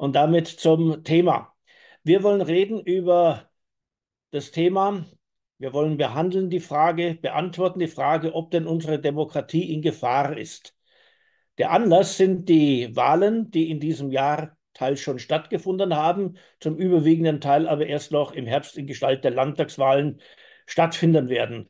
und damit zum Thema. Wir wollen reden über das Thema, wir wollen behandeln die Frage, beantworten die Frage, ob denn unsere Demokratie in Gefahr ist. Der Anlass sind die Wahlen, die in diesem Jahr teils schon stattgefunden haben, zum überwiegenden Teil aber erst noch im Herbst in Gestalt der Landtagswahlen stattfinden werden.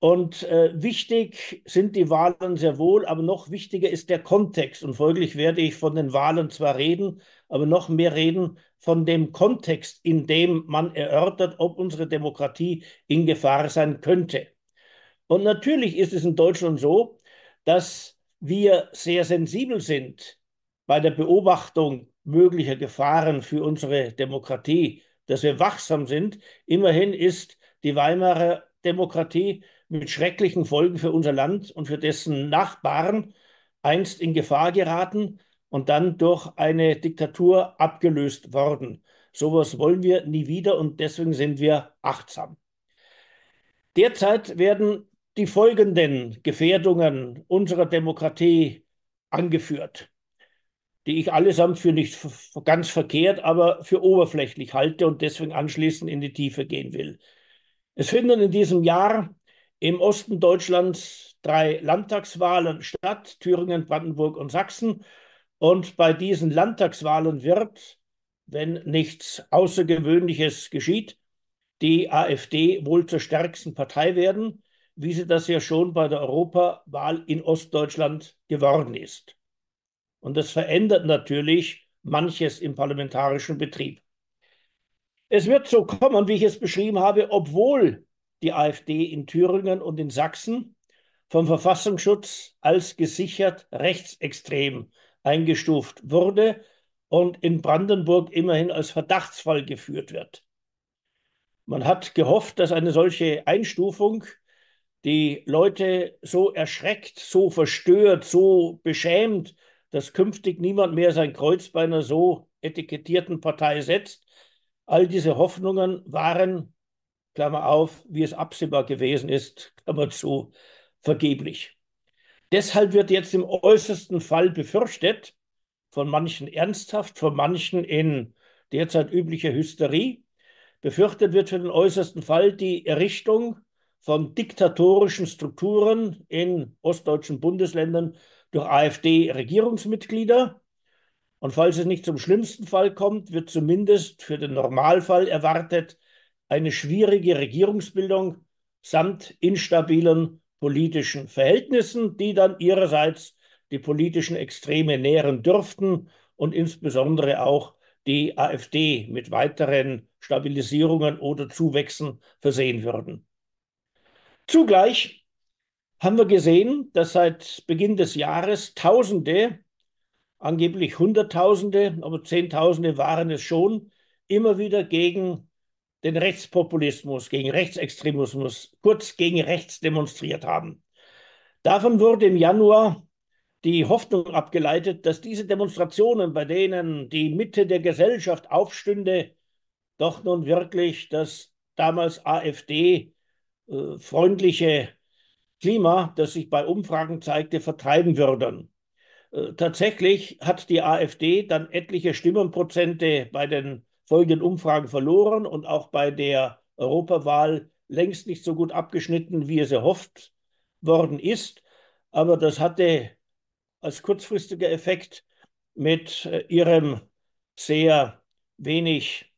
Und äh, wichtig sind die Wahlen sehr wohl, aber noch wichtiger ist der Kontext. Und folglich werde ich von den Wahlen zwar reden, aber noch mehr reden von dem Kontext, in dem man erörtert, ob unsere Demokratie in Gefahr sein könnte. Und natürlich ist es in Deutschland so, dass wir sehr sensibel sind bei der Beobachtung möglicher Gefahren für unsere Demokratie, dass wir wachsam sind. Immerhin ist die Weimarer Demokratie mit schrecklichen Folgen für unser Land und für dessen Nachbarn einst in Gefahr geraten und dann durch eine Diktatur abgelöst worden. Sowas wollen wir nie wieder und deswegen sind wir achtsam. Derzeit werden die folgenden Gefährdungen unserer Demokratie angeführt, die ich allesamt für nicht ganz verkehrt, aber für oberflächlich halte und deswegen anschließend in die Tiefe gehen will. Es finden in diesem Jahr im Osten Deutschlands drei Landtagswahlen statt, Thüringen, Brandenburg und Sachsen. Und bei diesen Landtagswahlen wird, wenn nichts Außergewöhnliches geschieht, die AfD wohl zur stärksten Partei werden, wie sie das ja schon bei der Europawahl in Ostdeutschland geworden ist. Und das verändert natürlich manches im parlamentarischen Betrieb. Es wird so kommen, wie ich es beschrieben habe, obwohl die AfD in Thüringen und in Sachsen vom Verfassungsschutz als gesichert rechtsextrem eingestuft wurde und in Brandenburg immerhin als Verdachtsfall geführt wird. Man hat gehofft, dass eine solche Einstufung die Leute so erschreckt, so verstört, so beschämt, dass künftig niemand mehr sein Kreuz bei einer so etikettierten Partei setzt. All diese Hoffnungen waren, Klammer auf, wie es absehbar gewesen ist, Klammer zu, vergeblich. Deshalb wird jetzt im äußersten Fall befürchtet, von manchen ernsthaft, von manchen in derzeit üblicher Hysterie, befürchtet wird für den äußersten Fall die Errichtung von diktatorischen Strukturen in ostdeutschen Bundesländern durch AfD-Regierungsmitglieder. Und falls es nicht zum schlimmsten Fall kommt, wird zumindest für den Normalfall erwartet eine schwierige Regierungsbildung samt instabilen politischen Verhältnissen, die dann ihrerseits die politischen Extreme nähren dürften und insbesondere auch die AfD mit weiteren Stabilisierungen oder Zuwächsen versehen würden. Zugleich haben wir gesehen, dass seit Beginn des Jahres Tausende, angeblich Hunderttausende, aber Zehntausende waren es schon, immer wieder gegen den Rechtspopulismus, gegen Rechtsextremismus, kurz gegen rechts demonstriert haben. Davon wurde im Januar die Hoffnung abgeleitet, dass diese Demonstrationen, bei denen die Mitte der Gesellschaft aufstünde, doch nun wirklich das damals AfD-freundliche äh, Klima, das sich bei Umfragen zeigte, vertreiben würden. Äh, tatsächlich hat die AfD dann etliche Stimmenprozente bei den folgenden Umfragen verloren und auch bei der Europawahl längst nicht so gut abgeschnitten, wie es erhofft worden ist. Aber das hatte als kurzfristiger Effekt mit äh, ihrem sehr wenig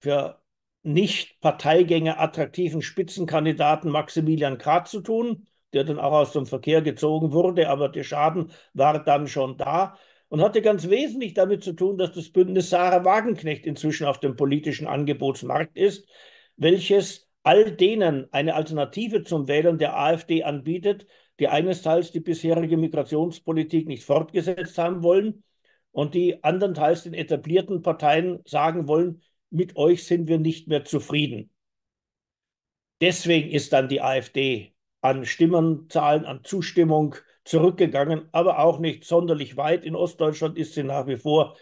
für Nicht-Parteigänge attraktiven Spitzenkandidaten Maximilian Krath zu tun, der dann auch aus dem Verkehr gezogen wurde, aber der Schaden war dann schon da und hatte ganz wesentlich damit zu tun, dass das Bündnis Sarah Wagenknecht inzwischen auf dem politischen Angebotsmarkt ist, welches all denen eine Alternative zum Wählen der AfD anbietet, die eines die bisherige Migrationspolitik nicht fortgesetzt haben wollen und die andernteils den etablierten Parteien sagen wollen, mit euch sind wir nicht mehr zufrieden. Deswegen ist dann die AfD an Stimmenzahlen, an Zustimmung zurückgegangen, aber auch nicht sonderlich weit. In Ostdeutschland ist sie nach wie vor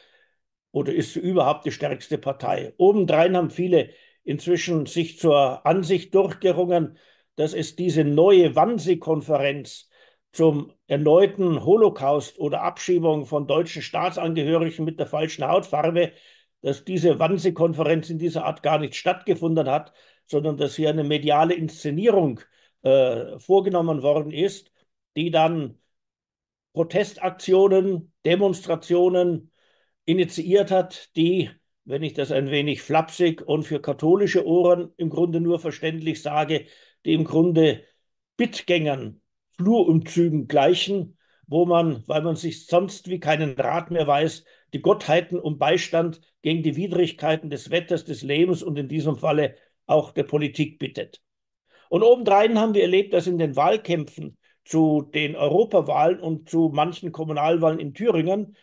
oder ist sie überhaupt die stärkste Partei. Obendrein haben viele inzwischen sich zur Ansicht durchgerungen, dass es diese neue Wannsee-Konferenz zum erneuten Holocaust oder Abschiebung von deutschen Staatsangehörigen mit der falschen Hautfarbe, dass diese Wannsee-Konferenz in dieser Art gar nicht stattgefunden hat, sondern dass hier eine mediale Inszenierung äh, vorgenommen worden ist die dann Protestaktionen, Demonstrationen initiiert hat, die, wenn ich das ein wenig flapsig und für katholische Ohren im Grunde nur verständlich sage, die im Grunde Bittgängern, Flurumzügen gleichen, wo man, weil man sich sonst wie keinen Rat mehr weiß, die Gottheiten um Beistand gegen die Widrigkeiten des Wetters, des Lebens und in diesem Falle auch der Politik bittet. Und obendrein haben wir erlebt, dass in den Wahlkämpfen zu den Europawahlen und zu manchen Kommunalwahlen in Thüringen,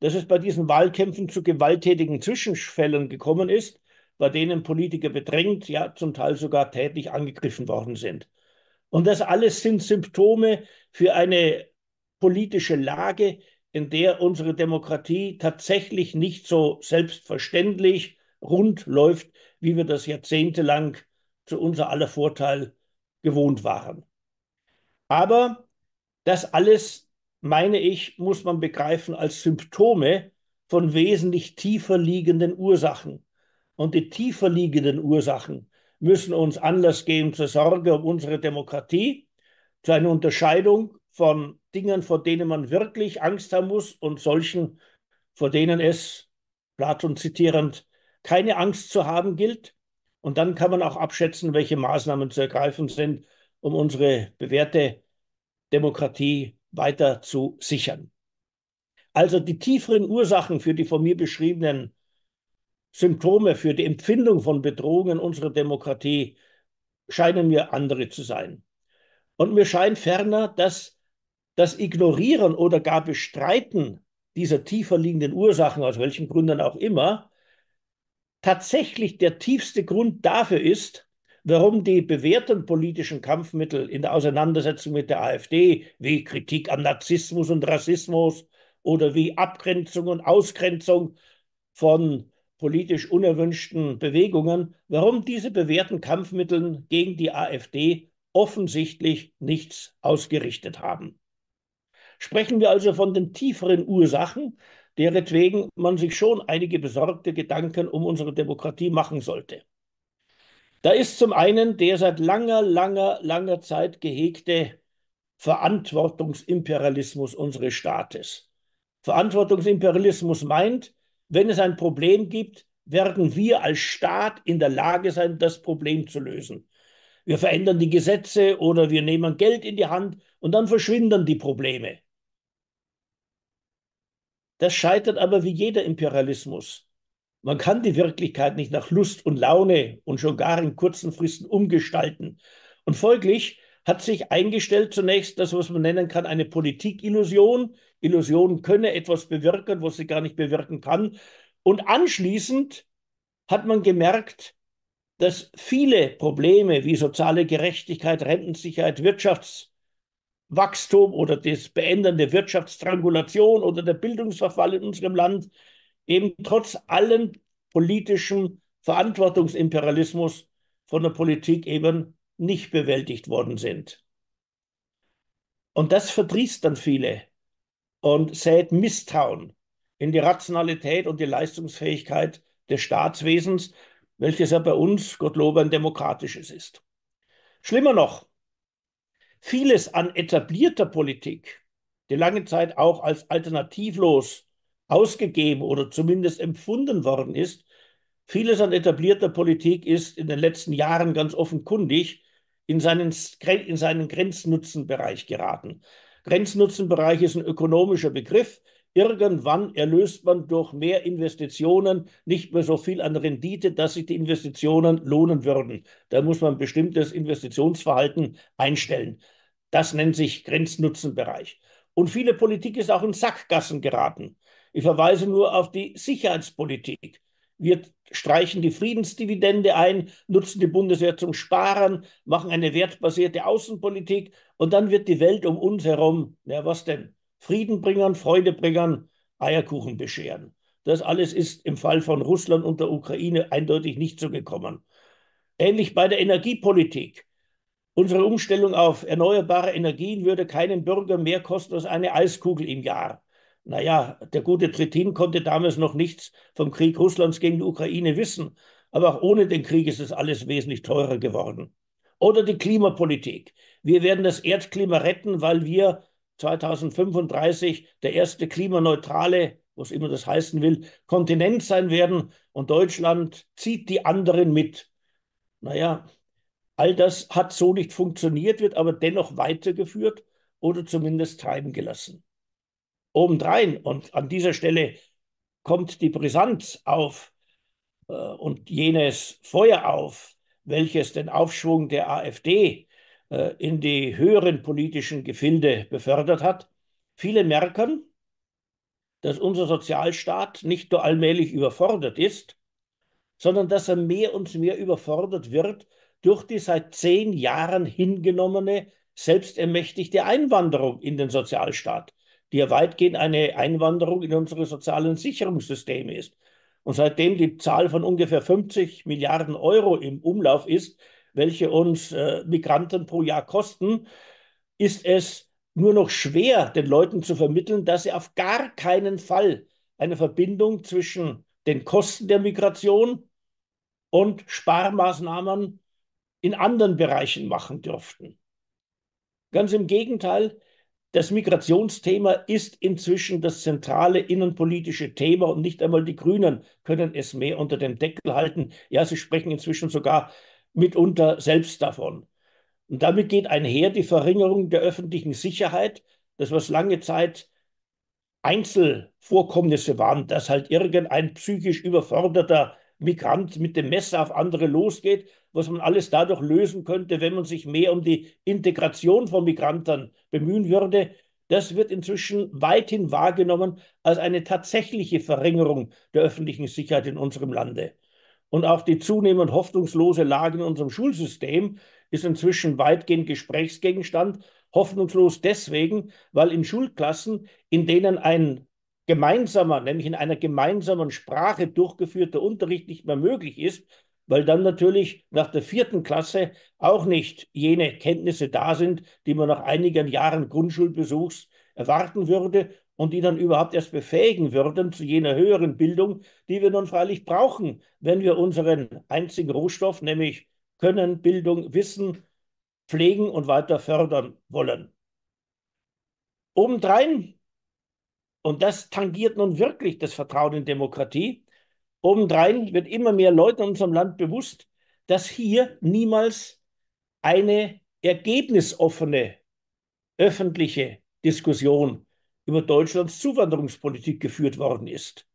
dass es bei diesen Wahlkämpfen zu gewalttätigen Zwischenfällen gekommen ist, bei denen Politiker bedrängt, ja zum Teil sogar tätlich angegriffen worden sind. Und das alles sind Symptome für eine politische Lage, in der unsere Demokratie tatsächlich nicht so selbstverständlich rund läuft, wie wir das jahrzehntelang zu unser aller Vorteil gewohnt waren. Aber das alles, meine ich, muss man begreifen als Symptome von wesentlich tiefer liegenden Ursachen. Und die tiefer liegenden Ursachen müssen uns Anlass geben zur Sorge um unsere Demokratie, zu einer Unterscheidung von Dingen, vor denen man wirklich Angst haben muss und solchen, vor denen es, Platon zitierend, keine Angst zu haben gilt. Und dann kann man auch abschätzen, welche Maßnahmen zu ergreifen sind, um unsere bewährte Demokratie weiter zu sichern. Also die tieferen Ursachen für die von mir beschriebenen Symptome, für die Empfindung von Bedrohungen unserer Demokratie scheinen mir andere zu sein. Und mir scheint ferner, dass das Ignorieren oder gar Bestreiten dieser tiefer liegenden Ursachen, aus welchen Gründen auch immer, tatsächlich der tiefste Grund dafür ist, warum die bewährten politischen Kampfmittel in der Auseinandersetzung mit der AfD, wie Kritik an Narzissmus und Rassismus oder wie Abgrenzung und Ausgrenzung von politisch unerwünschten Bewegungen, warum diese bewährten Kampfmittel gegen die AfD offensichtlich nichts ausgerichtet haben. Sprechen wir also von den tieferen Ursachen, deretwegen man sich schon einige besorgte Gedanken um unsere Demokratie machen sollte. Da ist zum einen der seit langer, langer, langer Zeit gehegte Verantwortungsimperialismus unseres Staates. Verantwortungsimperialismus meint, wenn es ein Problem gibt, werden wir als Staat in der Lage sein, das Problem zu lösen. Wir verändern die Gesetze oder wir nehmen Geld in die Hand und dann verschwinden die Probleme. Das scheitert aber wie jeder Imperialismus. Man kann die Wirklichkeit nicht nach Lust und Laune und schon gar in kurzen Fristen umgestalten. Und folglich hat sich eingestellt zunächst das, was man nennen kann, eine Politikillusion. Illusion könne etwas bewirken, was sie gar nicht bewirken kann. Und anschließend hat man gemerkt, dass viele Probleme wie soziale Gerechtigkeit, Rentensicherheit, Wirtschaftswachstum oder das beendende der Wirtschaftsstrangulation oder der Bildungsverfall in unserem Land eben trotz allem politischen Verantwortungsimperialismus von der Politik eben nicht bewältigt worden sind. Und das verdrießt dann viele und sät Misstrauen in die Rationalität und die Leistungsfähigkeit des Staatswesens, welches ja bei uns, Gottlob, ein demokratisches ist. Schlimmer noch, vieles an etablierter Politik, die lange Zeit auch als alternativlos ausgegeben oder zumindest empfunden worden ist. Vieles an etablierter Politik ist in den letzten Jahren ganz offenkundig in seinen, in seinen Grenznutzenbereich geraten. Grenznutzenbereich ist ein ökonomischer Begriff. Irgendwann erlöst man durch mehr Investitionen nicht mehr so viel an Rendite, dass sich die Investitionen lohnen würden. Da muss man bestimmtes Investitionsverhalten einstellen. Das nennt sich Grenznutzenbereich. Und viele Politik ist auch in Sackgassen geraten. Ich verweise nur auf die Sicherheitspolitik. Wir streichen die Friedensdividende ein, nutzen die Bundeswehr zum Sparen, machen eine wertbasierte Außenpolitik und dann wird die Welt um uns herum, ja was denn, Frieden Freude Freudebringern, Eierkuchen bescheren. Das alles ist im Fall von Russland und der Ukraine eindeutig nicht so gekommen. Ähnlich bei der Energiepolitik. Unsere Umstellung auf erneuerbare Energien würde keinen Bürger mehr kosten als eine Eiskugel im Jahr. Naja, der gute Trittin konnte damals noch nichts vom Krieg Russlands gegen die Ukraine wissen, aber auch ohne den Krieg ist es alles wesentlich teurer geworden. Oder die Klimapolitik. Wir werden das Erdklima retten, weil wir 2035 der erste klimaneutrale, was immer das heißen will, Kontinent sein werden und Deutschland zieht die anderen mit. Naja, all das hat so nicht funktioniert, wird aber dennoch weitergeführt oder zumindest treiben gelassen obendrein. Und an dieser Stelle kommt die Brisanz auf äh, und jenes Feuer auf, welches den Aufschwung der AfD äh, in die höheren politischen Gefilde befördert hat. Viele merken, dass unser Sozialstaat nicht nur allmählich überfordert ist, sondern dass er mehr und mehr überfordert wird durch die seit zehn Jahren hingenommene, selbstermächtigte Einwanderung in den Sozialstaat die ja weitgehend eine Einwanderung in unsere sozialen Sicherungssysteme ist. Und seitdem die Zahl von ungefähr 50 Milliarden Euro im Umlauf ist, welche uns äh, Migranten pro Jahr kosten, ist es nur noch schwer, den Leuten zu vermitteln, dass sie auf gar keinen Fall eine Verbindung zwischen den Kosten der Migration und Sparmaßnahmen in anderen Bereichen machen dürften. Ganz im Gegenteil, das Migrationsthema ist inzwischen das zentrale innenpolitische Thema und nicht einmal die Grünen können es mehr unter den Deckel halten. Ja, sie sprechen inzwischen sogar mitunter selbst davon. Und damit geht einher die Verringerung der öffentlichen Sicherheit, das was lange Zeit Einzelvorkommnisse waren, dass halt irgendein psychisch überforderter Migrant mit dem Messer auf andere losgeht, was man alles dadurch lösen könnte, wenn man sich mehr um die Integration von Migranten bemühen würde, das wird inzwischen weithin wahrgenommen als eine tatsächliche Verringerung der öffentlichen Sicherheit in unserem Lande. Und auch die zunehmend hoffnungslose Lage in unserem Schulsystem ist inzwischen weitgehend Gesprächsgegenstand. Hoffnungslos deswegen, weil in Schulklassen, in denen ein gemeinsamer, nämlich in einer gemeinsamen Sprache durchgeführter Unterricht nicht mehr möglich ist, weil dann natürlich nach der vierten Klasse auch nicht jene Kenntnisse da sind, die man nach einigen Jahren Grundschulbesuchs erwarten würde und die dann überhaupt erst befähigen würden zu jener höheren Bildung, die wir nun freilich brauchen, wenn wir unseren einzigen Rohstoff, nämlich Können, Bildung, Wissen, pflegen und weiter fördern wollen. Obendrein und das tangiert nun wirklich das Vertrauen in Demokratie. Obendrein wird immer mehr Leuten in unserem Land bewusst, dass hier niemals eine ergebnisoffene öffentliche Diskussion über Deutschlands Zuwanderungspolitik geführt worden ist.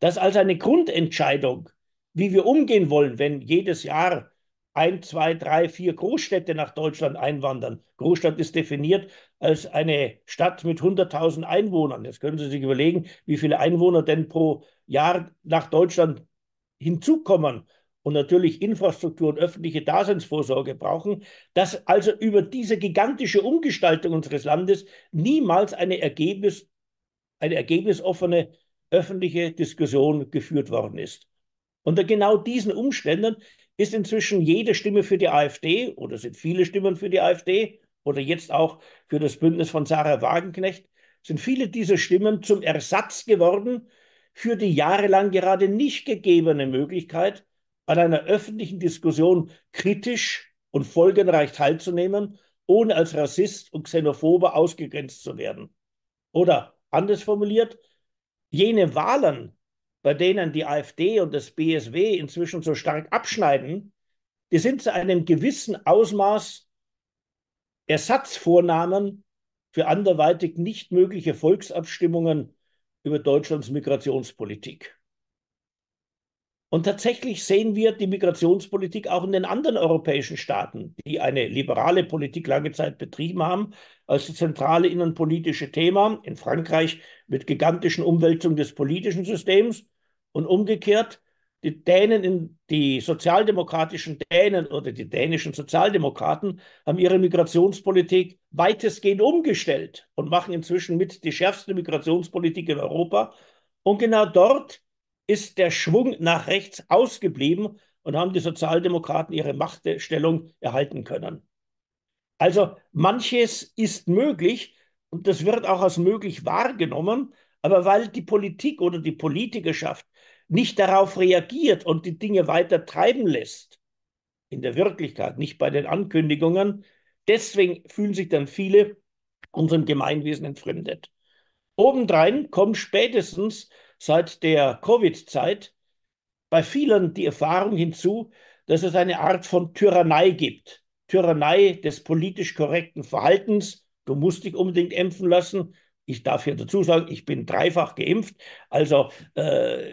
Dass also eine Grundentscheidung, wie wir umgehen wollen, wenn jedes Jahr ein, zwei, drei, vier Großstädte nach Deutschland einwandern. Großstadt ist definiert als eine Stadt mit 100.000 Einwohnern. Jetzt können Sie sich überlegen, wie viele Einwohner denn pro Jahr nach Deutschland hinzukommen und natürlich Infrastruktur und öffentliche Daseinsvorsorge brauchen, dass also über diese gigantische Umgestaltung unseres Landes niemals eine, Ergebnis, eine ergebnisoffene öffentliche Diskussion geführt worden ist. Unter genau diesen Umständen ist inzwischen jede Stimme für die AfD oder sind viele Stimmen für die AfD oder jetzt auch für das Bündnis von Sarah Wagenknecht, sind viele dieser Stimmen zum Ersatz geworden für die jahrelang gerade nicht gegebene Möglichkeit, an einer öffentlichen Diskussion kritisch und folgenreich teilzunehmen, ohne als Rassist und Xenophobe ausgegrenzt zu werden. Oder anders formuliert, jene Wahlen, bei denen die AfD und das BSW inzwischen so stark abschneiden, die sind zu einem gewissen Ausmaß Ersatzvornamen für anderweitig nicht mögliche Volksabstimmungen über Deutschlands Migrationspolitik. Und tatsächlich sehen wir die Migrationspolitik auch in den anderen europäischen Staaten, die eine liberale Politik lange Zeit betrieben haben, als das zentrale innenpolitische Thema in Frankreich mit gigantischen Umwälzungen des politischen Systems und umgekehrt die Dänen, in, die sozialdemokratischen Dänen oder die dänischen Sozialdemokraten haben ihre Migrationspolitik weitestgehend umgestellt und machen inzwischen mit die schärfste Migrationspolitik in Europa. Und genau dort ist der Schwung nach rechts ausgeblieben und haben die Sozialdemokraten ihre Machtstellung erhalten können. Also manches ist möglich und das wird auch als möglich wahrgenommen, aber weil die Politik oder die Politikerschaft nicht darauf reagiert und die Dinge weiter treiben lässt, in der Wirklichkeit, nicht bei den Ankündigungen, deswegen fühlen sich dann viele unserem Gemeinwesen entfremdet. Obendrein kommt spätestens seit der Covid-Zeit bei vielen die Erfahrung hinzu, dass es eine Art von Tyrannei gibt. Tyrannei des politisch korrekten Verhaltens. Du musst dich unbedingt impfen lassen. Ich darf hier dazu sagen, ich bin dreifach geimpft. Also äh,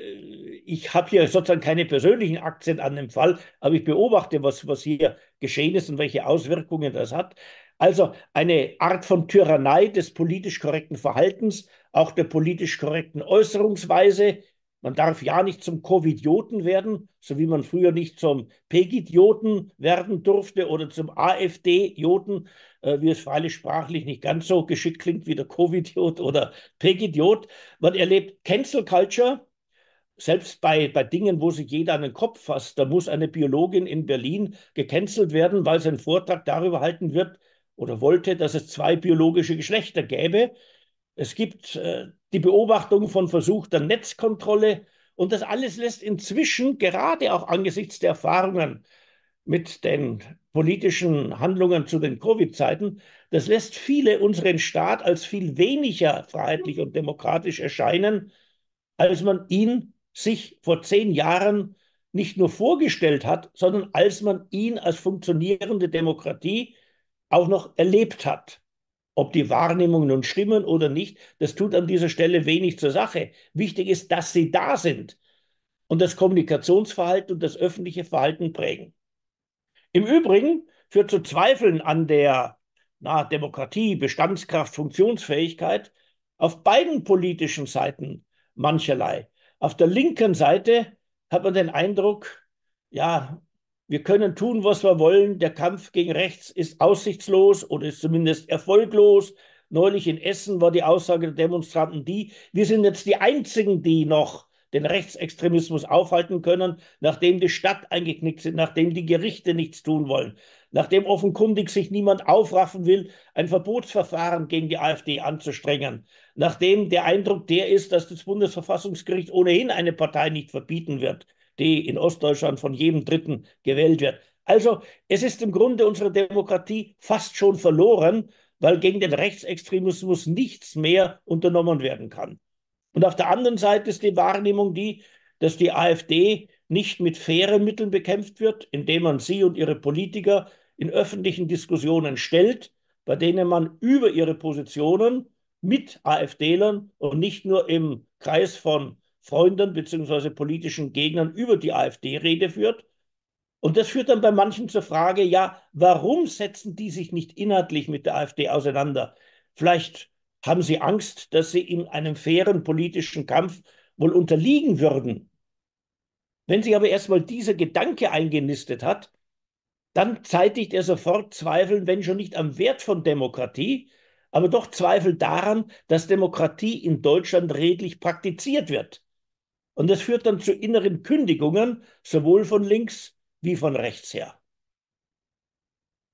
ich habe hier sozusagen keine persönlichen Aktien an dem Fall, aber ich beobachte, was, was hier geschehen ist und welche Auswirkungen das hat. Also eine Art von Tyrannei des politisch korrekten Verhaltens, auch der politisch korrekten Äußerungsweise. Man darf ja nicht zum Covidioten werden, so wie man früher nicht zum Pegidioten werden durfte oder zum AfD-Joten, äh, wie es freilich sprachlich nicht ganz so geschickt klingt wie der Covidiot oder Pegidiot. Man erlebt Cancel Culture, selbst bei, bei Dingen, wo sich jeder an den Kopf fasst, da muss eine Biologin in Berlin gecancelt werden, weil sie einen Vortrag darüber halten wird oder wollte, dass es zwei biologische Geschlechter gäbe. Es gibt äh, die Beobachtung von versuchter Netzkontrolle und das alles lässt inzwischen, gerade auch angesichts der Erfahrungen mit den politischen Handlungen zu den Covid-Zeiten, das lässt viele unseren Staat als viel weniger freiheitlich und demokratisch erscheinen, als man ihn sich vor zehn Jahren nicht nur vorgestellt hat, sondern als man ihn als funktionierende Demokratie auch noch erlebt hat. Ob die Wahrnehmungen nun stimmen oder nicht, das tut an dieser Stelle wenig zur Sache. Wichtig ist, dass sie da sind und das Kommunikationsverhalten und das öffentliche Verhalten prägen. Im Übrigen führt zu Zweifeln an der na, Demokratie, Bestandskraft, Funktionsfähigkeit auf beiden politischen Seiten mancherlei. Auf der linken Seite hat man den Eindruck, ja, wir können tun, was wir wollen. Der Kampf gegen rechts ist aussichtslos oder ist zumindest erfolglos. Neulich in Essen war die Aussage der Demonstranten die, wir sind jetzt die Einzigen, die noch den Rechtsextremismus aufhalten können, nachdem die Stadt eingeknickt sind, nachdem die Gerichte nichts tun wollen nachdem offenkundig sich niemand aufraffen will, ein Verbotsverfahren gegen die AfD anzustrengen, nachdem der Eindruck der ist, dass das Bundesverfassungsgericht ohnehin eine Partei nicht verbieten wird, die in Ostdeutschland von jedem Dritten gewählt wird. Also es ist im Grunde unsere Demokratie fast schon verloren, weil gegen den Rechtsextremismus nichts mehr unternommen werden kann. Und auf der anderen Seite ist die Wahrnehmung die, dass die AfD nicht mit fairen Mitteln bekämpft wird, indem man sie und ihre Politiker in öffentlichen Diskussionen stellt, bei denen man über ihre Positionen mit AfD-Lern und nicht nur im Kreis von Freunden bzw. politischen Gegnern über die AfD Rede führt. Und das führt dann bei manchen zur Frage, ja, warum setzen die sich nicht inhaltlich mit der AfD auseinander? Vielleicht haben sie Angst, dass sie in einem fairen politischen Kampf wohl unterliegen würden. Wenn sich aber erstmal dieser Gedanke eingenistet hat, dann zeitigt er sofort Zweifel, wenn schon nicht am Wert von Demokratie, aber doch Zweifel daran, dass Demokratie in Deutschland redlich praktiziert wird. Und das führt dann zu inneren Kündigungen, sowohl von links wie von rechts her.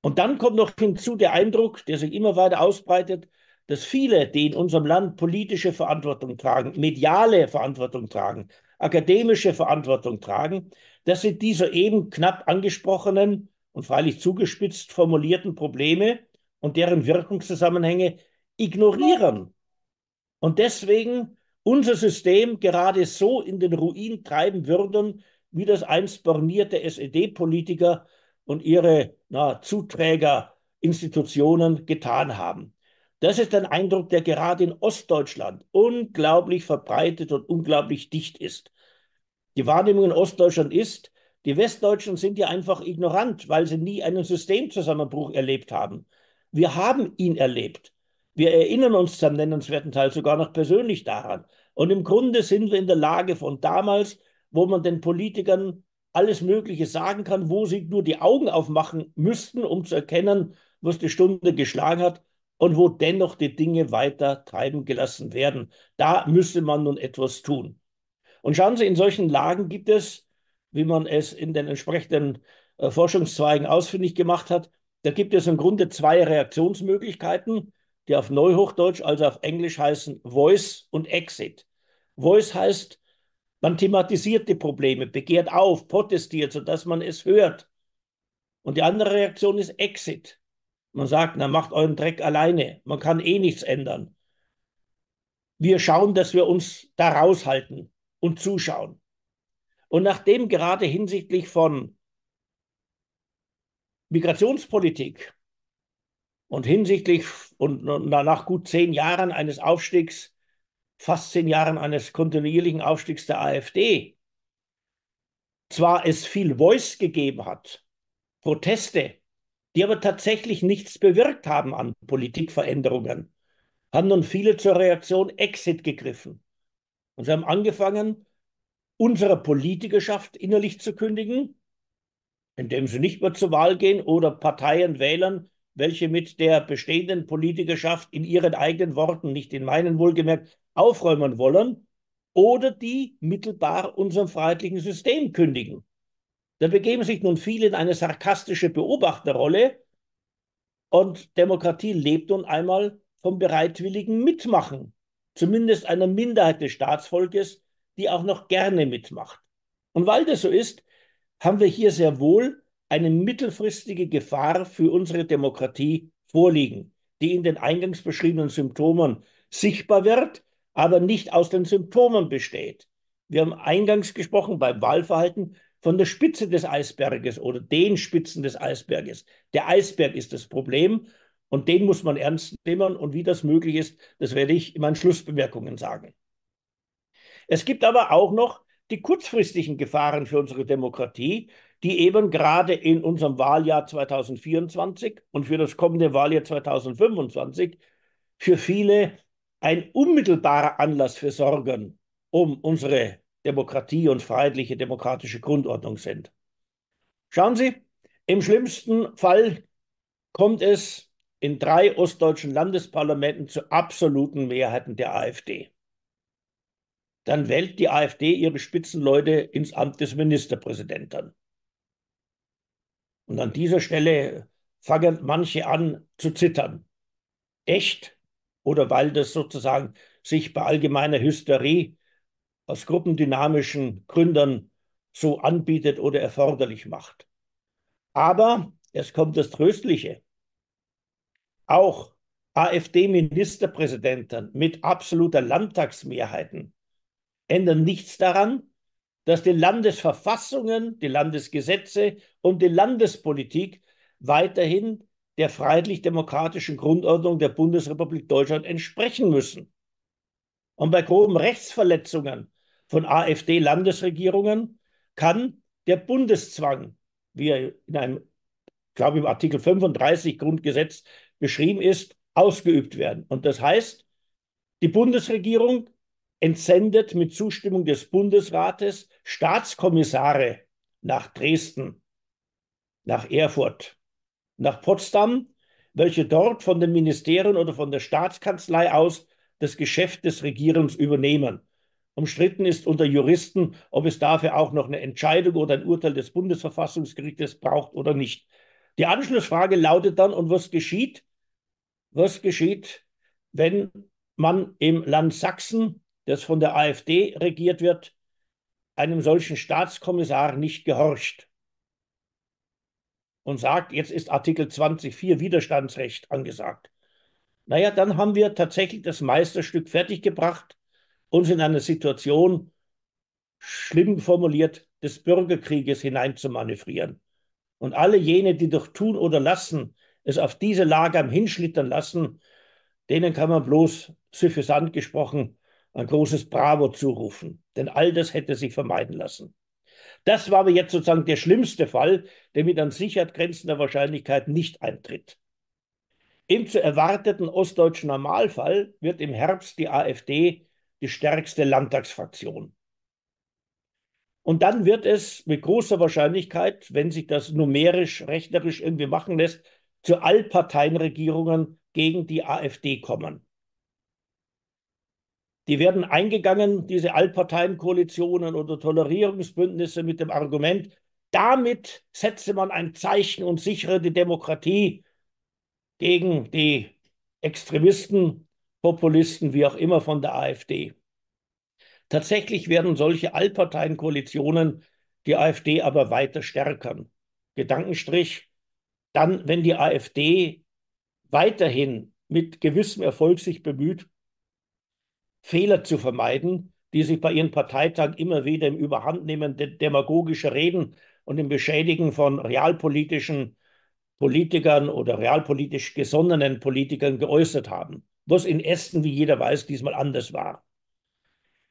Und dann kommt noch hinzu der Eindruck, der sich immer weiter ausbreitet, dass viele, die in unserem Land politische Verantwortung tragen, mediale Verantwortung tragen, akademische Verantwortung tragen, dass sie die soeben knapp angesprochenen und freilich zugespitzt formulierten Probleme und deren Wirkungszusammenhänge ignorieren und deswegen unser System gerade so in den Ruin treiben würden, wie das einst bornierte SED-Politiker und ihre na, Zuträger getan haben. Das ist ein Eindruck, der gerade in Ostdeutschland unglaublich verbreitet und unglaublich dicht ist. Die Wahrnehmung in Ostdeutschland ist, die Westdeutschen sind ja einfach ignorant, weil sie nie einen Systemzusammenbruch erlebt haben. Wir haben ihn erlebt. Wir erinnern uns zum nennenswerten Teil sogar noch persönlich daran. Und im Grunde sind wir in der Lage von damals, wo man den Politikern alles Mögliche sagen kann, wo sie nur die Augen aufmachen müssten, um zu erkennen, was die Stunde geschlagen hat und wo dennoch die Dinge weiter treiben gelassen werden. Da müsste man nun etwas tun. Und schauen Sie, in solchen Lagen gibt es, wie man es in den entsprechenden äh, Forschungszweigen ausfindig gemacht hat, da gibt es im Grunde zwei Reaktionsmöglichkeiten, die auf Neuhochdeutsch, also auf Englisch heißen Voice und Exit. Voice heißt, man thematisiert die Probleme, begehrt auf, protestiert, sodass man es hört. Und die andere Reaktion ist Exit. Man sagt, na, macht euren Dreck alleine. Man kann eh nichts ändern. Wir schauen, dass wir uns da raushalten und zuschauen. Und nachdem gerade hinsichtlich von Migrationspolitik und hinsichtlich und nach gut zehn Jahren eines Aufstiegs, fast zehn Jahren eines kontinuierlichen Aufstiegs der AfD, zwar es viel Voice gegeben hat, Proteste, die aber tatsächlich nichts bewirkt haben an Politikveränderungen, haben nun viele zur Reaktion Exit gegriffen. Und sie haben angefangen, unsere Politikerschaft innerlich zu kündigen, indem sie nicht mehr zur Wahl gehen oder Parteien wählen, welche mit der bestehenden Politikerschaft in ihren eigenen Worten, nicht in meinen wohlgemerkt, aufräumen wollen oder die mittelbar unserem freiheitlichen System kündigen. Da begeben sich nun viele in eine sarkastische Beobachterrolle und Demokratie lebt nun einmal vom bereitwilligen Mitmachen zumindest einer Minderheit des Staatsvolkes, die auch noch gerne mitmacht. Und weil das so ist, haben wir hier sehr wohl eine mittelfristige Gefahr für unsere Demokratie vorliegen, die in den eingangs beschriebenen Symptomen sichtbar wird, aber nicht aus den Symptomen besteht. Wir haben eingangs gesprochen beim Wahlverhalten von der Spitze des Eisberges oder den Spitzen des Eisberges. Der Eisberg ist das Problem und den muss man ernst nehmen. Und wie das möglich ist, das werde ich in meinen Schlussbemerkungen sagen. Es gibt aber auch noch die kurzfristigen Gefahren für unsere Demokratie, die eben gerade in unserem Wahljahr 2024 und für das kommende Wahljahr 2025 für viele ein unmittelbarer Anlass für Sorgen um unsere Demokratie und freiheitliche demokratische Grundordnung sind. Schauen Sie, im schlimmsten Fall kommt es in drei ostdeutschen Landesparlamenten zu absoluten Mehrheiten der AfD. Dann wählt die AfD ihre Spitzenleute ins Amt des Ministerpräsidenten. Und an dieser Stelle fangen manche an zu zittern. Echt? Oder weil das sozusagen sich bei allgemeiner Hysterie aus gruppendynamischen Gründern so anbietet oder erforderlich macht. Aber es kommt das Tröstliche auch AfD-Ministerpräsidenten mit absoluter Landtagsmehrheiten ändern nichts daran, dass die Landesverfassungen, die Landesgesetze und die Landespolitik weiterhin der freiheitlich-demokratischen Grundordnung der Bundesrepublik Deutschland entsprechen müssen. Und bei groben Rechtsverletzungen von AfD-Landesregierungen kann der Bundeszwang, wie er in einem, glaube ich, im Artikel 35 Grundgesetz beschrieben ist, ausgeübt werden. Und das heißt, die Bundesregierung entsendet mit Zustimmung des Bundesrates Staatskommissare nach Dresden, nach Erfurt, nach Potsdam, welche dort von den Ministerien oder von der Staatskanzlei aus das Geschäft des Regierens übernehmen. Umstritten ist unter Juristen, ob es dafür auch noch eine Entscheidung oder ein Urteil des Bundesverfassungsgerichtes braucht oder nicht. Die Anschlussfrage lautet dann, und was geschieht? Was geschieht, wenn man im Land Sachsen, das von der AfD regiert wird, einem solchen Staatskommissar nicht gehorcht und sagt, jetzt ist Artikel 20.4 Widerstandsrecht angesagt. Naja, dann haben wir tatsächlich das Meisterstück fertiggebracht, uns in eine Situation, schlimm formuliert, des Bürgerkrieges hineinzumanövrieren. Und alle jene, die durch Tun oder Lassen es auf diese Lage am Hinschlittern lassen, denen kann man bloß suffisant gesprochen ein großes Bravo zurufen. Denn all das hätte sich vermeiden lassen. Das war aber jetzt sozusagen der schlimmste Fall, der mit an Sicherheit grenzender Wahrscheinlichkeit nicht eintritt. Im zu erwarteten ostdeutschen Normalfall wird im Herbst die AfD die stärkste Landtagsfraktion. Und dann wird es mit großer Wahrscheinlichkeit, wenn sich das numerisch, rechnerisch irgendwie machen lässt, zu Allparteienregierungen gegen die AfD kommen. Die werden eingegangen, diese Allparteienkoalitionen oder Tolerierungsbündnisse mit dem Argument, damit setze man ein Zeichen und sichere die Demokratie gegen die Extremisten, Populisten, wie auch immer von der AfD. Tatsächlich werden solche Allparteienkoalitionen die AfD aber weiter stärken. Gedankenstrich, dann, wenn die AfD weiterhin mit gewissem Erfolg sich bemüht, Fehler zu vermeiden, die sich bei ihren Parteitagen immer wieder im Überhandnehmen de demagogischer Reden und im Beschädigen von realpolitischen Politikern oder realpolitisch gesonnenen Politikern geäußert haben, was in Essen, wie jeder weiß, diesmal anders war.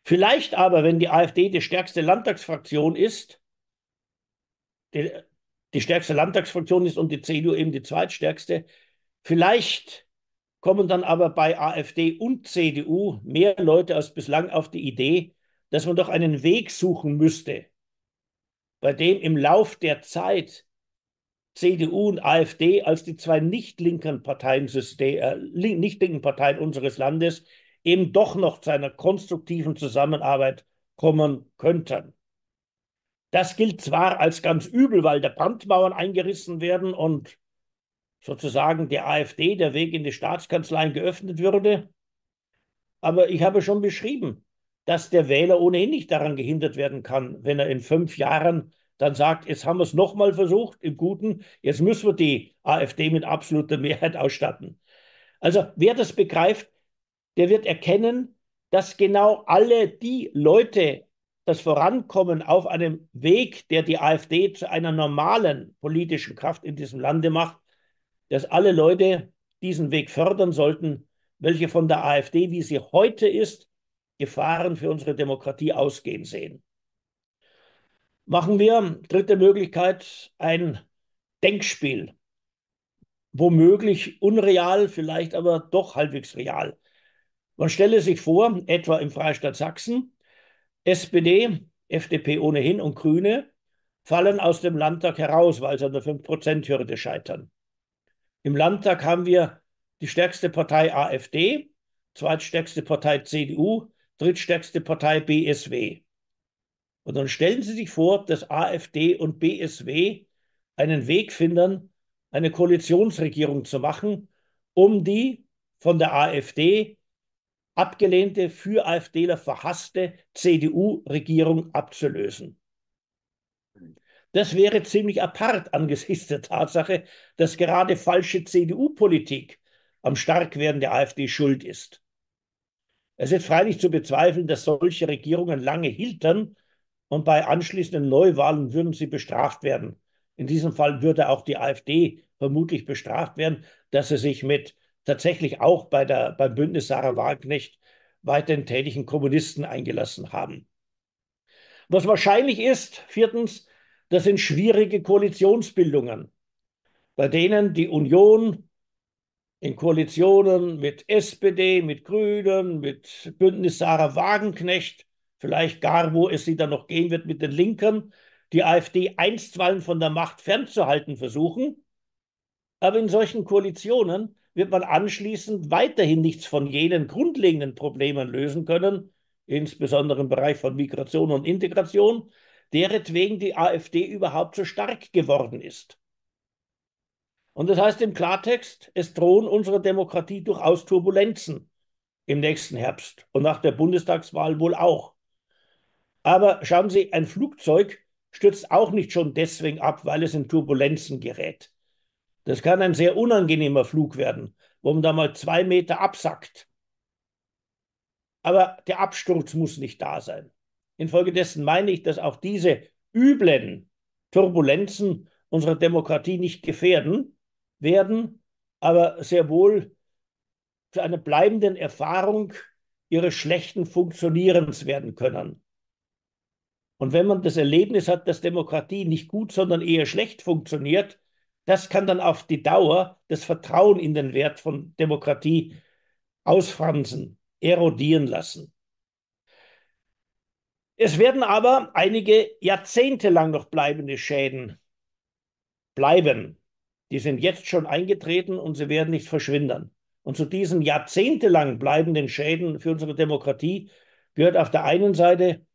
Vielleicht aber, wenn die AfD die stärkste Landtagsfraktion ist, die, die stärkste Landtagsfraktion ist und die CDU eben die zweitstärkste, vielleicht kommen dann aber bei AfD und CDU mehr Leute als bislang auf die Idee, dass man doch einen Weg suchen müsste, bei dem im Lauf der Zeit CDU und AfD als die zwei nicht linken Parteien, äh, nicht linken Parteien unseres Landes eben doch noch zu einer konstruktiven Zusammenarbeit kommen könnten. Das gilt zwar als ganz übel, weil der Brandmauern eingerissen werden und sozusagen der AfD der Weg in die Staatskanzlei geöffnet würde, aber ich habe schon beschrieben, dass der Wähler ohnehin nicht daran gehindert werden kann, wenn er in fünf Jahren dann sagt, jetzt haben wir es nochmal versucht im Guten, jetzt müssen wir die AfD mit absoluter Mehrheit ausstatten. Also wer das begreift, der wird erkennen, dass genau alle die Leute das Vorankommen auf einem Weg, der die AfD zu einer normalen politischen Kraft in diesem Lande macht, dass alle Leute diesen Weg fördern sollten, welche von der AfD, wie sie heute ist, Gefahren für unsere Demokratie ausgehen sehen. Machen wir, dritte Möglichkeit, ein Denkspiel. Womöglich unreal, vielleicht aber doch halbwegs real. Man stelle sich vor, etwa im Freistaat Sachsen, SPD, FDP ohnehin und Grüne fallen aus dem Landtag heraus, weil sie an der 5%-Hürde scheitern. Im Landtag haben wir die stärkste Partei AfD, zweitstärkste Partei CDU, drittstärkste Partei BSW. Und dann stellen Sie sich vor, dass AfD und BSW einen Weg finden, eine Koalitionsregierung zu machen, um die von der AfD abgelehnte, für AfDler verhasste CDU-Regierung abzulösen. Das wäre ziemlich apart angesichts der Tatsache, dass gerade falsche CDU-Politik am Starkwerden der AfD schuld ist. Es ist freilich zu bezweifeln, dass solche Regierungen lange hiltern und bei anschließenden Neuwahlen würden sie bestraft werden. In diesem Fall würde auch die AfD vermutlich bestraft werden, dass sie sich mit tatsächlich auch bei der, beim Bündnis Sarah Wagenknecht weiterhin tätigen Kommunisten eingelassen haben. Was wahrscheinlich ist, viertens, das sind schwierige Koalitionsbildungen, bei denen die Union in Koalitionen mit SPD, mit Grünen, mit Bündnis Sarah Wagenknecht, vielleicht gar, wo es sie dann noch gehen wird, mit den Linken, die AfD einstweilen von der Macht fernzuhalten versuchen. Aber in solchen Koalitionen wird man anschließend weiterhin nichts von jenen grundlegenden Problemen lösen können, insbesondere im Bereich von Migration und Integration, deretwegen die AfD überhaupt so stark geworden ist. Und das heißt im Klartext, es drohen unserer Demokratie durchaus Turbulenzen im nächsten Herbst und nach der Bundestagswahl wohl auch. Aber schauen Sie, ein Flugzeug stürzt auch nicht schon deswegen ab, weil es in Turbulenzen gerät. Das kann ein sehr unangenehmer Flug werden, wo man da mal zwei Meter absackt. Aber der Absturz muss nicht da sein. Infolgedessen meine ich, dass auch diese üblen Turbulenzen unserer Demokratie nicht gefährden werden, aber sehr wohl zu einer bleibenden Erfahrung ihres schlechten Funktionierens werden können. Und wenn man das Erlebnis hat, dass Demokratie nicht gut, sondern eher schlecht funktioniert, das kann dann auf die Dauer das Vertrauen in den Wert von Demokratie ausfransen, erodieren lassen. Es werden aber einige jahrzehntelang noch bleibende Schäden bleiben. Die sind jetzt schon eingetreten und sie werden nicht verschwinden. Und zu diesen jahrzehntelang bleibenden Schäden für unsere Demokratie gehört auf der einen Seite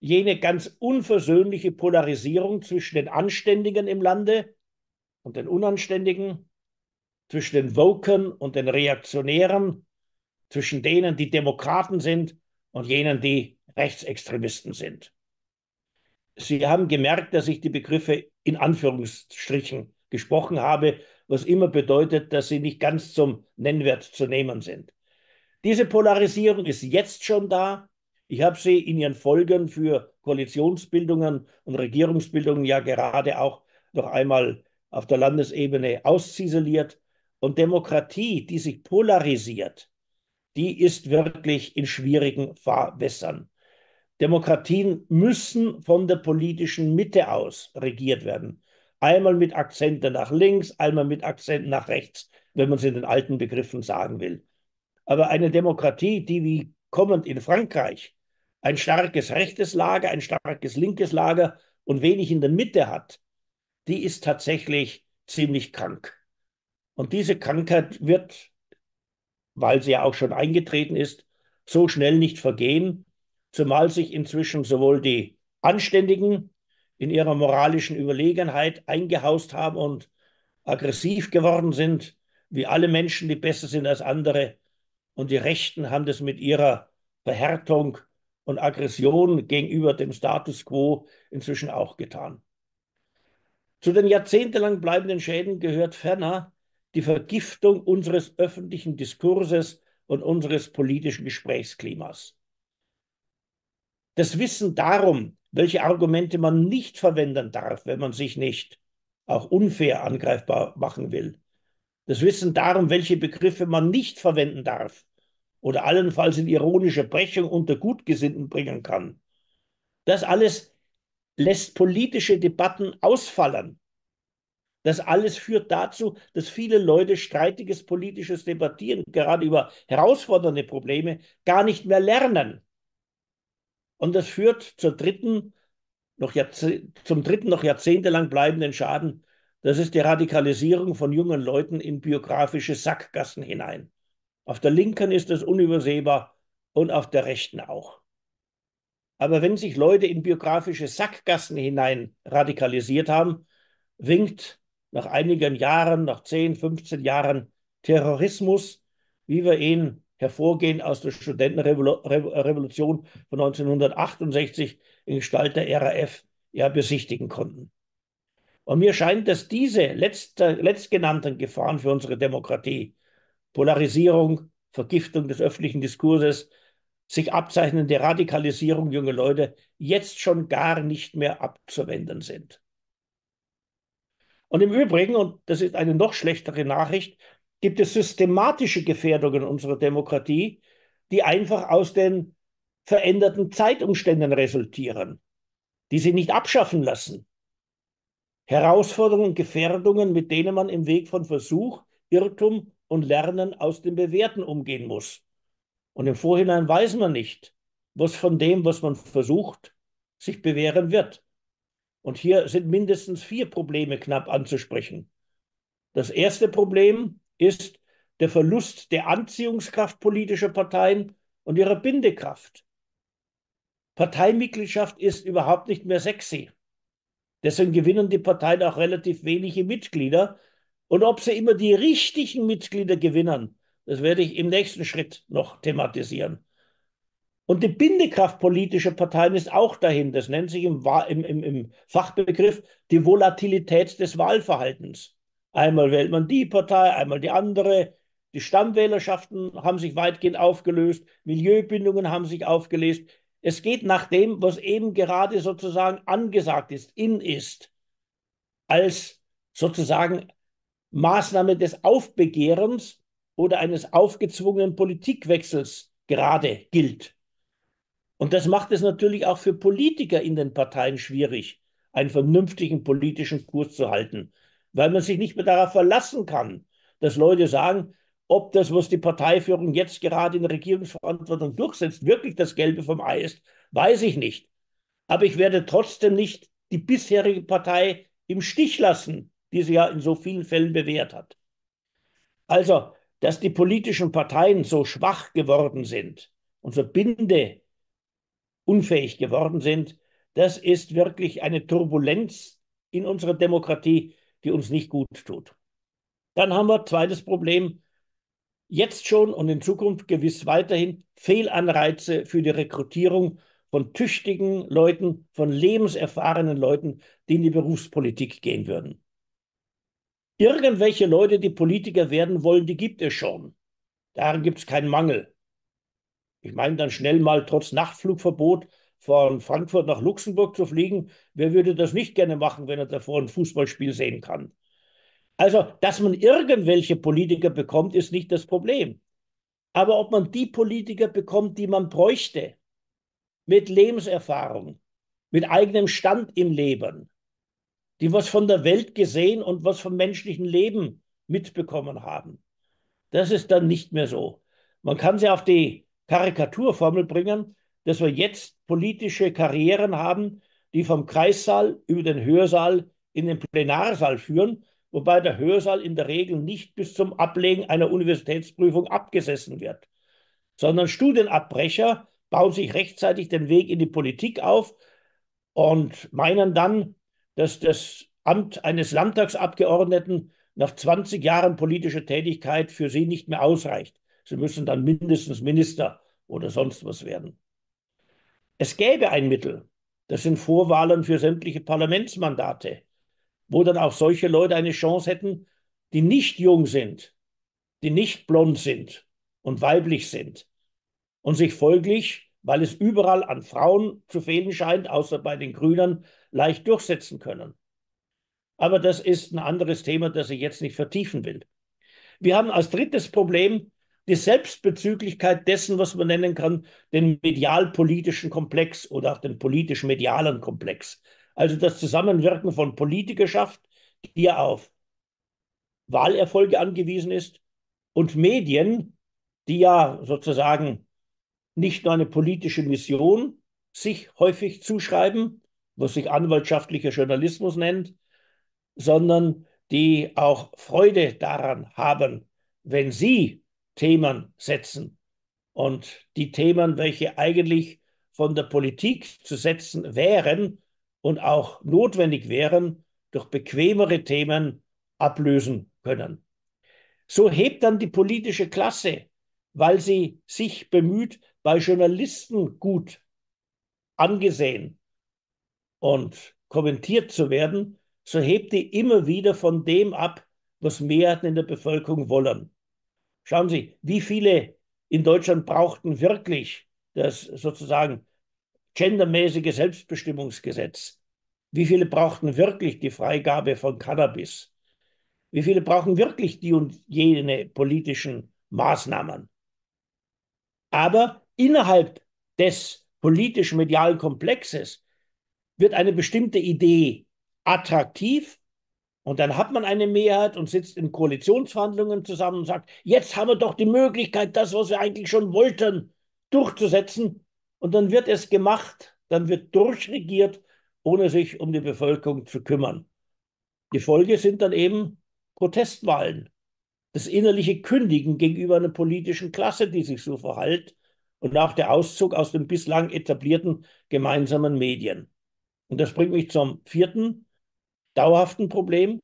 jene ganz unversöhnliche Polarisierung zwischen den Anständigen im Lande und den Unanständigen, zwischen den Woken und den Reaktionären, zwischen denen, die Demokraten sind und jenen, die Rechtsextremisten sind. Sie haben gemerkt, dass ich die Begriffe in Anführungsstrichen gesprochen habe, was immer bedeutet, dass sie nicht ganz zum Nennwert zu nehmen sind. Diese Polarisierung ist jetzt schon da. Ich habe sie in ihren Folgen für Koalitionsbildungen und Regierungsbildungen ja gerade auch noch einmal auf der Landesebene ausziseliert. Und Demokratie, die sich polarisiert, die ist wirklich in schwierigen Fahrwässern. Demokratien müssen von der politischen Mitte aus regiert werden. Einmal mit Akzenten nach links, einmal mit Akzenten nach rechts, wenn man es in den alten Begriffen sagen will. Aber eine Demokratie, die wie kommend in Frankreich ein starkes rechtes Lager, ein starkes linkes Lager und wenig in der Mitte hat, die ist tatsächlich ziemlich krank. Und diese Krankheit wird, weil sie ja auch schon eingetreten ist, so schnell nicht vergehen, zumal sich inzwischen sowohl die Anständigen in ihrer moralischen Überlegenheit eingehaust haben und aggressiv geworden sind, wie alle Menschen, die besser sind als andere. Und die Rechten haben das mit ihrer Verhärtung und Aggression gegenüber dem Status quo inzwischen auch getan. Zu den jahrzehntelang bleibenden Schäden gehört ferner die Vergiftung unseres öffentlichen Diskurses und unseres politischen Gesprächsklimas. Das Wissen darum, welche Argumente man nicht verwenden darf, wenn man sich nicht auch unfair angreifbar machen will. Das Wissen darum, welche Begriffe man nicht verwenden darf oder allenfalls in ironische Brechung unter Gutgesinnten bringen kann. Das alles lässt politische Debatten ausfallen. Das alles führt dazu, dass viele Leute streitiges politisches Debattieren, gerade über herausfordernde Probleme, gar nicht mehr lernen. Und das führt zur dritten, noch zum dritten noch jahrzehntelang bleibenden Schaden. Das ist die Radikalisierung von jungen Leuten in biografische Sackgassen hinein. Auf der linken ist das unübersehbar und auf der rechten auch. Aber wenn sich Leute in biografische Sackgassen hinein radikalisiert haben, winkt nach einigen Jahren, nach 10, 15 Jahren Terrorismus, wie wir ihn hervorgehen aus der Studentenrevolution von 1968 in Gestalt der RAF ja besichtigen konnten. Und mir scheint, dass diese letzte, letztgenannten Gefahren für unsere Demokratie, Polarisierung, Vergiftung des öffentlichen Diskurses, sich abzeichnende Radikalisierung junger Leute jetzt schon gar nicht mehr abzuwenden sind. Und im Übrigen, und das ist eine noch schlechtere Nachricht, gibt es systematische Gefährdungen unserer Demokratie, die einfach aus den veränderten Zeitumständen resultieren, die sie nicht abschaffen lassen. Herausforderungen und Gefährdungen, mit denen man im Weg von Versuch, Irrtum und Lernen aus dem Bewerten umgehen muss. Und im Vorhinein weiß man nicht, was von dem, was man versucht, sich bewähren wird. Und hier sind mindestens vier Probleme knapp anzusprechen. Das erste Problem ist der Verlust der Anziehungskraft politischer Parteien und ihrer Bindekraft. Parteimitgliedschaft ist überhaupt nicht mehr sexy. Deswegen gewinnen die Parteien auch relativ wenige Mitglieder. Und ob sie immer die richtigen Mitglieder gewinnen, das werde ich im nächsten Schritt noch thematisieren. Und die Bindekraft politischer Parteien ist auch dahin. Das nennt sich im, im, im, im Fachbegriff die Volatilität des Wahlverhaltens. Einmal wählt man die Partei, einmal die andere. Die Stammwählerschaften haben sich weitgehend aufgelöst, Milieubindungen haben sich aufgelöst. Es geht nach dem, was eben gerade sozusagen angesagt ist, in ist, als sozusagen Maßnahme des Aufbegehrens oder eines aufgezwungenen Politikwechsels gerade gilt. Und das macht es natürlich auch für Politiker in den Parteien schwierig, einen vernünftigen politischen Kurs zu halten, weil man sich nicht mehr darauf verlassen kann, dass Leute sagen, ob das, was die Parteiführung jetzt gerade in Regierungsverantwortung durchsetzt, wirklich das Gelbe vom Ei ist, weiß ich nicht. Aber ich werde trotzdem nicht die bisherige Partei im Stich lassen, die sie ja in so vielen Fällen bewährt hat. Also, dass die politischen Parteien so schwach geworden sind und so bindeunfähig geworden sind, das ist wirklich eine Turbulenz in unserer Demokratie, die uns nicht gut tut. Dann haben wir zweites Problem, jetzt schon und in Zukunft gewiss weiterhin Fehlanreize für die Rekrutierung von tüchtigen Leuten, von lebenserfahrenen Leuten, die in die Berufspolitik gehen würden. Irgendwelche Leute, die Politiker werden wollen, die gibt es schon. Daran gibt es keinen Mangel. Ich meine dann schnell mal trotz Nachtflugverbot von Frankfurt nach Luxemburg zu fliegen. Wer würde das nicht gerne machen, wenn er davor ein Fußballspiel sehen kann? Also, dass man irgendwelche Politiker bekommt, ist nicht das Problem. Aber ob man die Politiker bekommt, die man bräuchte, mit Lebenserfahrung, mit eigenem Stand im Leben, die was von der Welt gesehen und was vom menschlichen Leben mitbekommen haben. Das ist dann nicht mehr so. Man kann sie auf die Karikaturformel bringen, dass wir jetzt politische Karrieren haben, die vom Kreissaal über den Hörsaal in den Plenarsaal führen, wobei der Hörsaal in der Regel nicht bis zum Ablegen einer Universitätsprüfung abgesessen wird, sondern Studienabbrecher bauen sich rechtzeitig den Weg in die Politik auf und meinen dann, dass das Amt eines Landtagsabgeordneten nach 20 Jahren politischer Tätigkeit für sie nicht mehr ausreicht. Sie müssen dann mindestens Minister oder sonst was werden. Es gäbe ein Mittel, das sind Vorwahlen für sämtliche Parlamentsmandate, wo dann auch solche Leute eine Chance hätten, die nicht jung sind, die nicht blond sind und weiblich sind und sich folglich, weil es überall an Frauen zu fehlen scheint, außer bei den Grünen, leicht durchsetzen können. Aber das ist ein anderes Thema, das ich jetzt nicht vertiefen will. Wir haben als drittes Problem die Selbstbezüglichkeit dessen, was man nennen kann, den medialpolitischen Komplex oder auch den politisch-medialen Komplex. Also das Zusammenwirken von Politikerschaft, die ja auf Wahlerfolge angewiesen ist, und Medien, die ja sozusagen nicht nur eine politische Mission sich häufig zuschreiben, was sich anwaltschaftlicher Journalismus nennt, sondern die auch Freude daran haben, wenn sie Themen setzen und die Themen, welche eigentlich von der Politik zu setzen wären und auch notwendig wären, durch bequemere Themen ablösen können. So hebt dann die politische Klasse, weil sie sich bemüht, bei Journalisten gut angesehen und kommentiert zu werden, so hebt die immer wieder von dem ab, was Mehrheiten in der Bevölkerung wollen. Schauen Sie, wie viele in Deutschland brauchten wirklich das sozusagen gendermäßige Selbstbestimmungsgesetz? Wie viele brauchten wirklich die Freigabe von Cannabis? Wie viele brauchen wirklich die und jene politischen Maßnahmen? Aber innerhalb des politisch-medialen Komplexes wird eine bestimmte Idee attraktiv und dann hat man eine Mehrheit und sitzt in Koalitionsverhandlungen zusammen und sagt, jetzt haben wir doch die Möglichkeit, das, was wir eigentlich schon wollten, durchzusetzen. Und dann wird es gemacht, dann wird durchregiert, ohne sich um die Bevölkerung zu kümmern. Die Folge sind dann eben Protestwahlen, das innerliche Kündigen gegenüber einer politischen Klasse, die sich so verhält, und auch der Auszug aus den bislang etablierten gemeinsamen Medien. Und das bringt mich zum vierten dauerhaften Problem.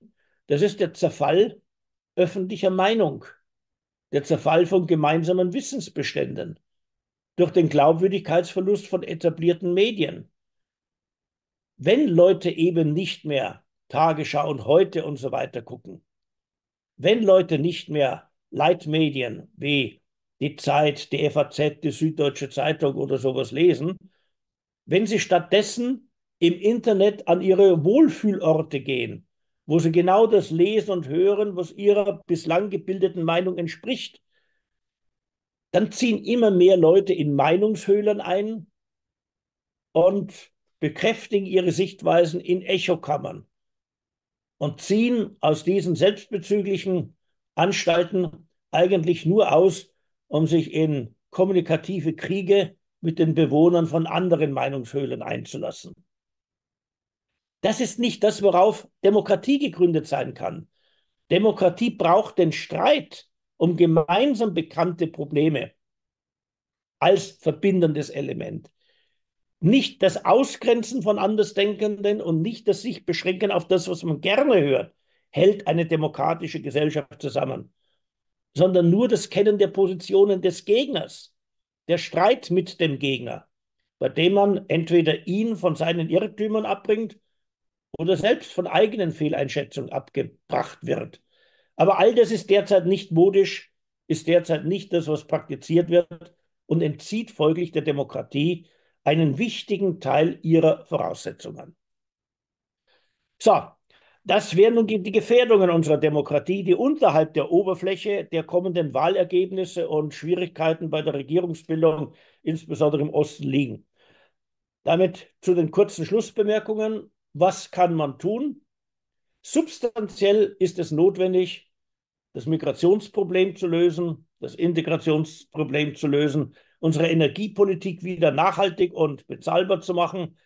Das ist der Zerfall öffentlicher Meinung, der Zerfall von gemeinsamen Wissensbeständen durch den Glaubwürdigkeitsverlust von etablierten Medien. Wenn Leute eben nicht mehr Tagesschau und heute und so weiter gucken, wenn Leute nicht mehr Leitmedien wie die Zeit, die FAZ, die Süddeutsche Zeitung oder sowas lesen, wenn sie stattdessen im Internet an ihre Wohlfühlorte gehen, wo sie genau das lesen und hören, was ihrer bislang gebildeten Meinung entspricht, dann ziehen immer mehr Leute in Meinungshöhlen ein und bekräftigen ihre Sichtweisen in Echokammern und ziehen aus diesen selbstbezüglichen Anstalten eigentlich nur aus, um sich in kommunikative Kriege mit den Bewohnern von anderen Meinungshöhlen einzulassen. Das ist nicht das, worauf Demokratie gegründet sein kann. Demokratie braucht den Streit um gemeinsam bekannte Probleme als verbindendes Element. Nicht das Ausgrenzen von Andersdenkenden und nicht das sich beschränken auf das, was man gerne hört, hält eine demokratische Gesellschaft zusammen, sondern nur das Kennen der Positionen des Gegners, der Streit mit dem Gegner, bei dem man entweder ihn von seinen Irrtümern abbringt oder selbst von eigenen Fehleinschätzungen abgebracht wird. Aber all das ist derzeit nicht modisch, ist derzeit nicht das, was praktiziert wird und entzieht folglich der Demokratie einen wichtigen Teil ihrer Voraussetzungen. So, das wären nun die Gefährdungen unserer Demokratie, die unterhalb der Oberfläche der kommenden Wahlergebnisse und Schwierigkeiten bei der Regierungsbildung, insbesondere im Osten, liegen. Damit zu den kurzen Schlussbemerkungen was kann man tun? Substanziell ist es notwendig, das Migrationsproblem zu lösen, das Integrationsproblem zu lösen, unsere Energiepolitik wieder nachhaltig und bezahlbar zu machen,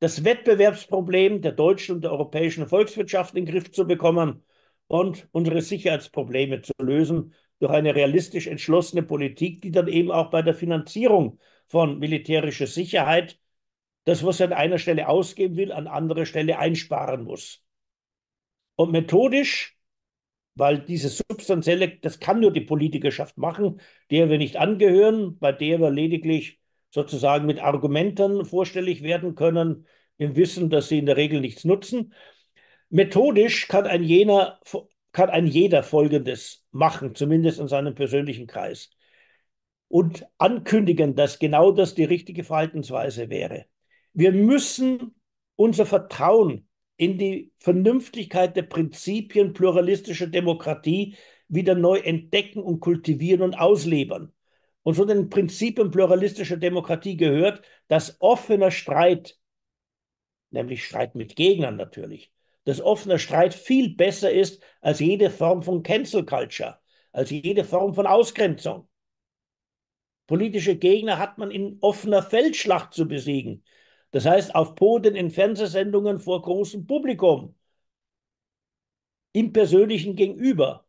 das Wettbewerbsproblem der deutschen und der europäischen Volkswirtschaft in den Griff zu bekommen und unsere Sicherheitsprobleme zu lösen durch eine realistisch entschlossene Politik, die dann eben auch bei der Finanzierung von militärischer Sicherheit das, was er an einer Stelle ausgeben will, an anderer Stelle einsparen muss. Und methodisch, weil dieses Substanzielle, das kann nur die Politikerschaft machen, der wir nicht angehören, bei der wir lediglich sozusagen mit Argumenten vorstellig werden können, im Wissen, dass sie in der Regel nichts nutzen. Methodisch kann ein, jener, kann ein jeder Folgendes machen, zumindest in seinem persönlichen Kreis und ankündigen, dass genau das die richtige Verhaltensweise wäre. Wir müssen unser Vertrauen in die Vernünftigkeit der Prinzipien pluralistischer Demokratie wieder neu entdecken und kultivieren und auslebern. Und zu den Prinzipien pluralistischer Demokratie gehört, dass offener Streit, nämlich Streit mit Gegnern natürlich, dass offener Streit viel besser ist als jede Form von Cancel Culture, als jede Form von Ausgrenzung. Politische Gegner hat man in offener Feldschlacht zu besiegen, das heißt, auf Boden in Fernsehsendungen vor großem Publikum, im persönlichen Gegenüber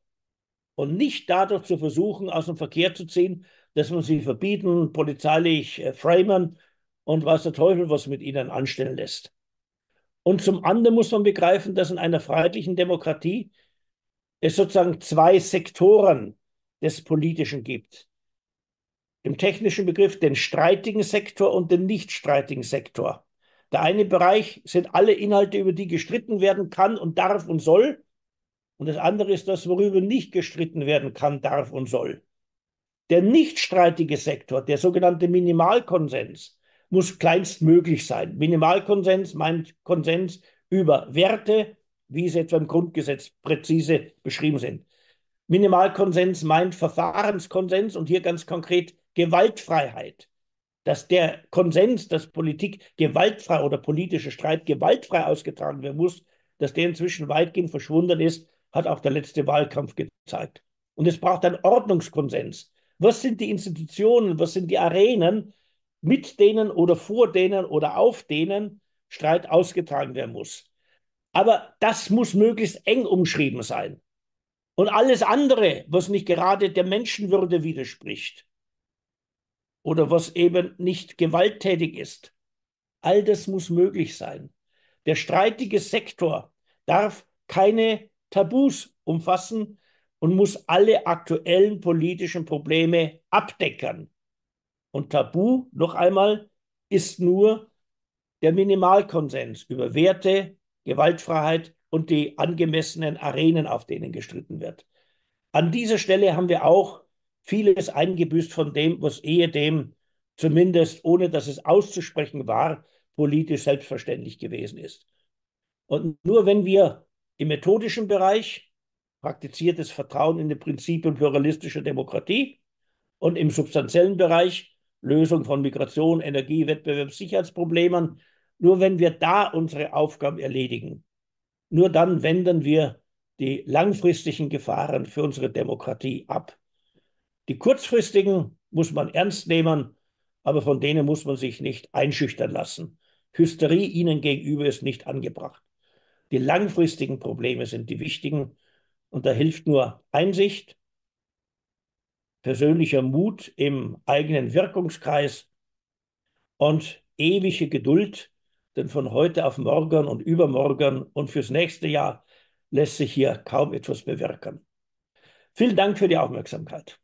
und nicht dadurch zu versuchen, aus dem Verkehr zu ziehen, dass man sie verbieten, polizeilich äh, framen und was der Teufel, was mit ihnen anstellen lässt. Und zum anderen muss man begreifen, dass in einer freiheitlichen Demokratie es sozusagen zwei Sektoren des Politischen gibt im technischen Begriff den streitigen Sektor und den nicht streitigen Sektor. Der eine Bereich sind alle Inhalte, über die gestritten werden kann und darf und soll. Und das andere ist das, worüber nicht gestritten werden kann, darf und soll. Der nicht streitige Sektor, der sogenannte Minimalkonsens, muss kleinstmöglich sein. Minimalkonsens meint Konsens über Werte, wie sie etwa im Grundgesetz präzise beschrieben sind. Minimalkonsens meint Verfahrenskonsens und hier ganz konkret Gewaltfreiheit, dass der Konsens, dass Politik gewaltfrei oder politischer Streit gewaltfrei ausgetragen werden muss, dass der inzwischen weitgehend verschwunden ist, hat auch der letzte Wahlkampf gezeigt. Und es braucht einen Ordnungskonsens. Was sind die Institutionen, was sind die Arenen, mit denen oder vor denen oder auf denen Streit ausgetragen werden muss? Aber das muss möglichst eng umschrieben sein. Und alles andere, was nicht gerade der Menschenwürde widerspricht, oder was eben nicht gewalttätig ist. All das muss möglich sein. Der streitige Sektor darf keine Tabus umfassen und muss alle aktuellen politischen Probleme abdeckern. Und Tabu, noch einmal, ist nur der Minimalkonsens über Werte, Gewaltfreiheit und die angemessenen Arenen, auf denen gestritten wird. An dieser Stelle haben wir auch vieles eingebüßt von dem, was ehedem, zumindest ohne dass es auszusprechen war, politisch selbstverständlich gewesen ist. Und nur wenn wir im methodischen Bereich praktiziertes Vertrauen in die Prinzipien pluralistischer Demokratie und im substanziellen Bereich Lösung von Migration, Energie, Wettbewerb, Sicherheitsproblemen, nur wenn wir da unsere Aufgaben erledigen, nur dann wenden wir die langfristigen Gefahren für unsere Demokratie ab. Die kurzfristigen muss man ernst nehmen, aber von denen muss man sich nicht einschüchtern lassen. Hysterie ihnen gegenüber ist nicht angebracht. Die langfristigen Probleme sind die wichtigen und da hilft nur Einsicht, persönlicher Mut im eigenen Wirkungskreis und ewige Geduld, denn von heute auf morgen und übermorgen und fürs nächste Jahr lässt sich hier kaum etwas bewirken. Vielen Dank für die Aufmerksamkeit.